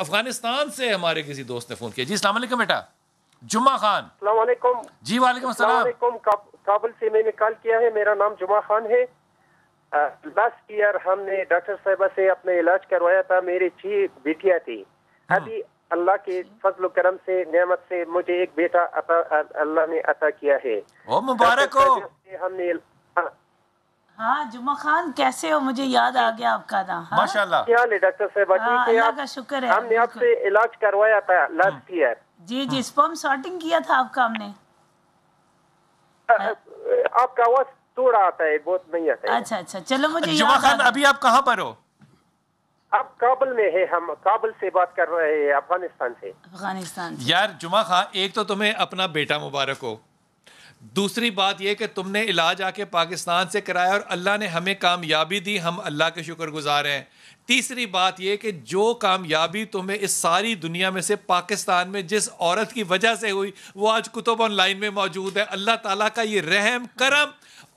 अफगानिस्तान से हमारे किसी दोस्त ने फोन किया जी अलैक्म बेटा जुमा खान अलैक्म जी वालेकुम असलम काबुल से मैंने कॉल किया है मेरा नाम जुमा खान है लास्ट ईयर हमने डॉक्टर साहबा से अपने इलाज करवाया था मेरी छह बेटियाँ थी हाँ। अभी अल्लाह के फजल करम से नियमत से मुझे एक बेटा अल्लाह ने अता किया है ओ मुबारक हो हमने हाँ जुमा खान कैसे हो मुझे याद आ गया आपका नाम हाँ? माशाल्लाह क्या हाल डॉक्टर साहब हाँ, अल्लाह का शुक्र है हमने आपसे इलाज करवाया था लास्ट हम्म। ईयर जी जी स्पर्म हम्म। सॉर्टिंग किया था आपका हमने हाँ, आपका वो थोड़ा आता है बहुत नहीं आता है अच्छा अच्छा चलो मुझे जुमा खान अभी आप कहाँ पर हो आप काबुल में है हम काबुल से बात कर रहे हैं अफगानिस्तान से अफगानिस्तान यार जुमा खान एक तो तुम्हें अपना बेटा मुबारक हो दूसरी बात यह कि तुमने इलाज आके पाकिस्तान से कराया और अल्लाह ने हमें कामयाबी दी हम अल्लाह के शुक्रगुजार हैं तीसरी बात यह कि जो कामयाबी तुम्हें इस सारी दुनिया में से पाकिस्तान में जिस औरत की वजह से हुई वो आज कुतुब ऑनलाइन में मौजूद है अल्लाह ताला का ये रहम करम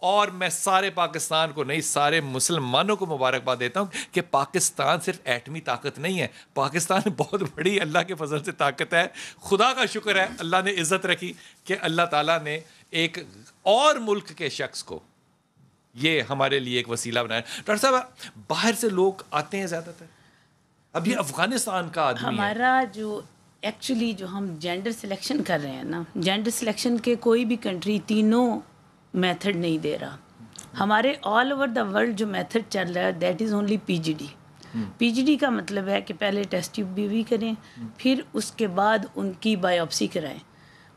और मैं सारे पाकिस्तान को नहीं सारे मुसलमानों को मुबारकबाद देता हूँ कि पाकिस्तान सिर्फ एटमी ताकत नहीं है पाकिस्तान बहुत बड़ी अल्लाह के फजल से ताकत है खुदा का शुक्र है अल्लाह ने इज़्ज़त रखी कि अल्लाह ताला ने एक और मुल्क के शख्स को ये हमारे लिए एक वसीला बनाया डॉक्टर साहब बाहर से लोग आते हैं ज़्यादातर अभी हम्म। अफगानिस्तान का आदमी हमारा जो एक्चुअली जो हम जेंडर सिलेक्शन कर रहे हैं ना जेंडर सिलेक्शन के कोई भी कंट्री तीनों मेथड नहीं दे रहा हमारे ऑल ओवर द वर्ल्ड जो मेथड चल रहा है that is only PGD PGD का मतलब है कि पहले टेस्ट ट्यूब भी, भी करें हम्म। फिर उसके बाद उनकी बायोप्सी कराएं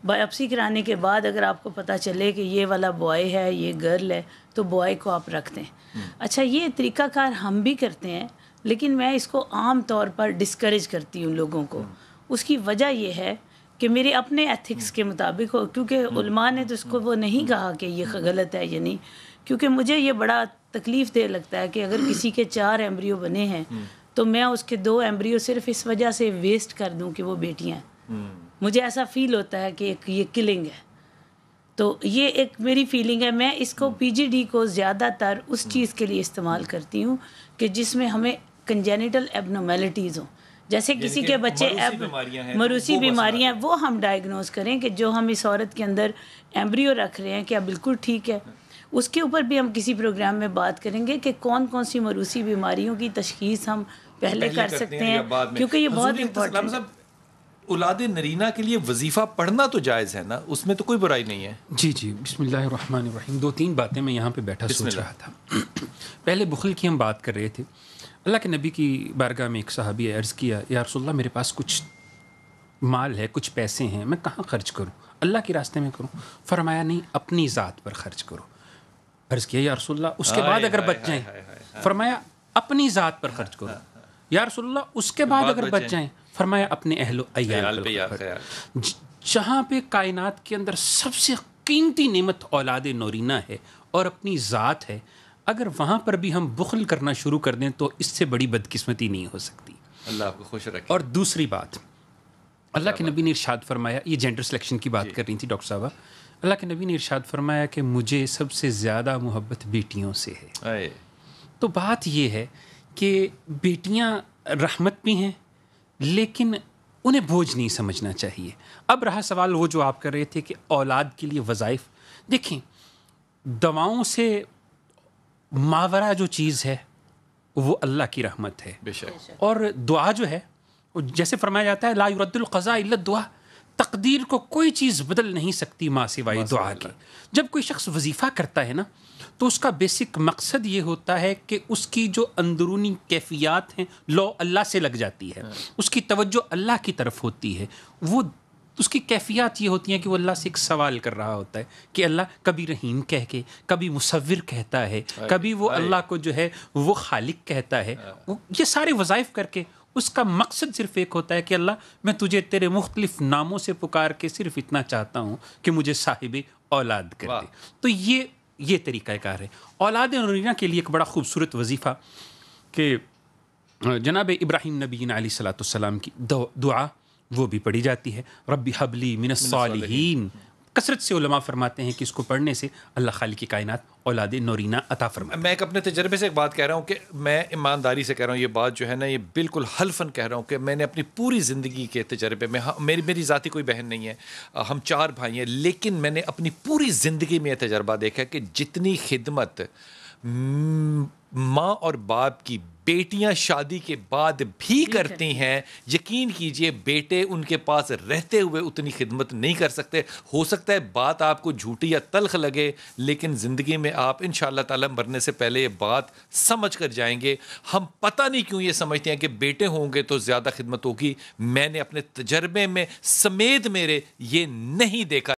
बायोप्सी कराने के बाद अगर आपको पता चले कि ये वाला बॉय है ये गर्ल है तो बॉय को आप रख दें हम्म। अच्छा ये तरीकाकार हम भी करते हैं लेकिन मैं इसको आम तौर पर डिस्करेज करती हूँ लोगों को हम्म। उसकी वजह यह है कि मेरे अपने एथिक्स हम्म। के मुताबिक हो क्योंकि उलमा ने तो इसको वो नहीं कहा कि ये गलत है या नहीं क्योंकि मुझे ये बड़ा तकलीफ़ दे लगता है कि अगर किसी के चार एम्ब्रियो बने हैं तो मैं उसके दो एम्ब्रियो सिर्फ इस वजह से वेस्ट कर दूं कि वो बेटियां हैं हम्म। मुझे ऐसा फील होता है कि एक ये किलिंग है तो ये एक मेरी फीलिंग है मैं इसको पीजीडी हम्म। को ज़्यादातर उस हम्म। चीज़ के लिए इस्तेमाल करती हूँ कि जिसमें हमें कंजेनिटल एबनॉर्मेलिटीज़ हो जैसे किसी के बच्चे एब मरूसी बीमारियाँ वो हम डायग्नोज करें कि जो हम इस औरत के अंदर एम्ब्रियो रख रहे हैं क्या बिल्कुल ठीक है उसके ऊपर भी हम किसी प्रोग्राम में बात करेंगे कि कौन कौन सी मरूसी बीमारियों की तशखीस हम पहले, पहले कर सकते हैं क्योंकि ये बहुत इम्पोर्टेंट औलाद नरीना के लिए वजीफ़ा पढ़ना तो जायज़ है ना उसमें तो कोई बुराई नहीं है जी जी बिसमीम दो तीन बातें मैं यहाँ पर बैठा सोच रहा था पहले बुखल की हम बात कर रहे थे अल्लाह के नबी की बारगाह में एक साहबी अर्ज़ किया या रसोल्ला मेरे पास कुछ माल है कुछ पैसे हैं मैं कहाँ खर्च करूँ अल्लाह के रास्ते में करूँ फरमाया नहीं अपनी ज़ात पर खर्च करो अर्ज़ किया या रसोल्ला उसके बाद अगर बच जाएँ फरमाया अपनी ज़ात पर खर्च करो या रसोल्ला उसके बाद अगर बच जाएँ फरमाया अपने अहलो अयाल जहाँ पे कायनात के अंदर सबसे कीमती नेमत औलाद नौरीना है और अपनी ज़ात है अगर वहाँ पर भी हम बुखल करना शुरू कर दें तो इससे बड़ी बदकिस्मती नहीं हो सकती अल्लाह आपको खुश रखे और दूसरी बात अल्लाह के नबी ने इरशाद फरमाया ये जेंडर सिलेक्शन की बात कर रही थी डॉक्टर साहबा अल्लाह के नबी ने इरशाद फरमाया कि मुझे सबसे ज़्यादा मोहब्बत बेटियों से है तो बात यह है कि बेटियाँ रहमत भी हैं लेकिन उन्हें बोझ नहीं समझना चाहिए अब रहा सवाल वो जो आप कर रहे थे कि औलाद के लिए वज़ाइफ देखें दवाओं से मावरा जो चीज़ है वो अल्लाह की रहमत है और दुआ जो है जैसे फरमाया जाता है लायुरद्दुल्क़ा इल्लत दुआ तकदीर को कोई चीज़ बदल नहीं सकती माँ सिवाय दुआ की जब कोई शख्स वजीफ़ा करता है ना तो उसका बेसिक मकसद ये होता है कि उसकी जो अंदरूनी कैफियात हैं लो अल्लाह से लग जाती है हाँ। उसकी तवज्जो अल्लाह की तरफ होती है वो उसकी कैफ़ियात ये होती हैं कि वो अल्लाह से एक सवाल कर रहा होता है कि अल्लाह कभी रहीम कह के कभी मुसविर कहता है कभी वो अल्लाह को जो है वो खालिक कहता है हाँ। वो ये सारे वज़ाइफ करके उसका मकसद सिर्फ एक होता है कि अल्लाह मैं तुझे तेरे मुख्तलिफ नामों से पुकार के सिर्फ इतना चाहता हूँ कि मुझे साहिब औलाद कर दे तो ये ये तरीक़ाकार है औलाद नरीना के लिए एक बड़ा खूबसूरत वजीफ़ा कि जनाब इब्राहिम नबीन आली सलाम की दुआ वो भी पढ़ी जाती है रबी हबली मिनसालीन कसरत से उलमा फरमाते हैं कि इसको पढ़ने से अल्लाह खाली की कायनात औलाद नौरीना अता फरमा मैं एक अपने तजर्बे से एक बात कह रहा हूँ कि मैं ईमानदारी से कह रहा हूँ ये बात जो है ना ये बिल्कुल हल्फन कह रहा हूँ कि मैंने अपनी पूरी ज़िंदगी के तजर्बे में हाँ, मेरी मेरी ज़ाति कोई बहन नहीं है हम चार भाई हैं लेकिन मैंने अपनी पूरी ज़िंदगी में यह तजर्बा देखा कि जितनी खिदमत माँ और बाप की बेटियां शादी के बाद भी करती हैं यकीन कीजिए बेटे उनके पास रहते हुए उतनी खिदमत नहीं कर सकते हो सकता है बात आपको झूठी या तलख लगे लेकिन ज़िंदगी में आप इन ताला मरने से पहले ये बात समझ कर जाएंगे हम पता नहीं क्यों ये समझते हैं कि बेटे होंगे तो ज़्यादा खिदमत होगी मैंने अपने तजर्बे में समेत मेरे ये नहीं देखा